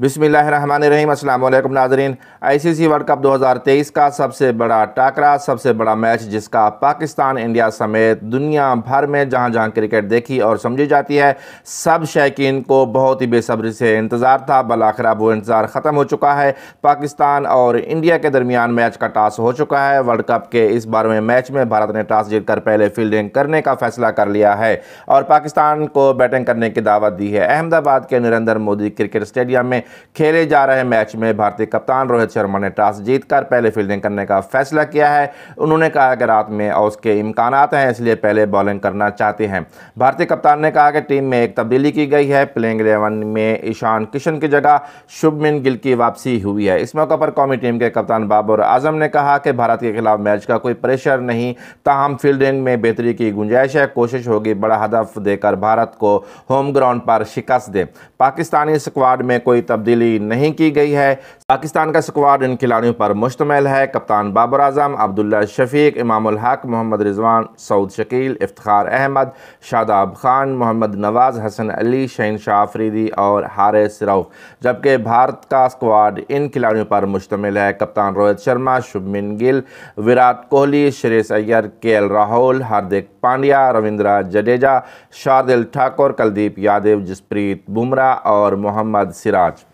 बिसमीम अल्लाम नाजरीन आईसीसी वर्ल्ड कप 2023 का सबसे बड़ा टाकरा सबसे बड़ा मैच जिसका पाकिस्तान इंडिया समेत दुनिया भर में जहां जहां क्रिकेट देखी और समझी जाती है सब शैकीन को बहुत ही बेसब्री से इंतज़ार था बलाखिर अब वो इंतज़ार ख़त्म हो चुका है पाकिस्तान और इंडिया के दरमियान मैच का टॉस हो चुका है वर्ल्ड कप के इस बारहवें मैच में भारत ने टॉस जीत कर पहले फील्डिंग करने का फैसला कर लिया है और पाकिस्तान को बैटिंग करने की दावत दी है अहमदाबाद के नरेंद्र मोदी क्रिकेट स्टेडियम में खेले जा रहे मैच में भारतीय कप्तान रोहित शर्मा ने टॉस जीतकर पहले फील्डिंग करने का फैसला किया है उन्होंने कहा कि रात में और उसके इम्कान हैं इसलिए पहले बॉलिंग करना चाहते हैं भारतीय कप्तान ने कहा कि टीम में एक तब्दीली की गई है प्लेइंग इलेवन में ईशान किशन की जगह शुभमिन गिल की वापसी हुई है इस मौके पर कौमी टीम के कप्तान बाबर आजम ने कहा कि भारत के खिलाफ मैच का कोई प्रेशर नहीं ताहम फील्डिंग में बेहतरी की गुंजाइश है कोशिश होगी बड़ा हदफ देकर भारत को होम ग्राउंड पर शिकस्त दे पाकिस्तानी स्क्वाड में कोई तब तब्दीली नहीं की गई है पाकिस्तान का स्क्वाड इन खिलाड़ियों पर मुश्तमिल है कप्तान बाबर आजम अब्दुल्ला शफीक इमाम हक मोहम्मद रिजवान सऊद शकील इफ्तार अहमद शादाब खान मोहम्मद नवाज हसन अली शहन शाह आफरीदी और हारिस रऊफ जबकि भारत का स्क्वाड इन खिलाड़ियों पर मुश्तमल है कप्तान रोहित शर्मा शुभमिन गिल विराट कोहली श्रेयस अय्यर के एल राहुल हार्दिक पांड्या रविंद्रा जडेजा शार्दिल ठाकुर कलदीप यादव जसप्रीत बुमराह और मोहम्मद सिराज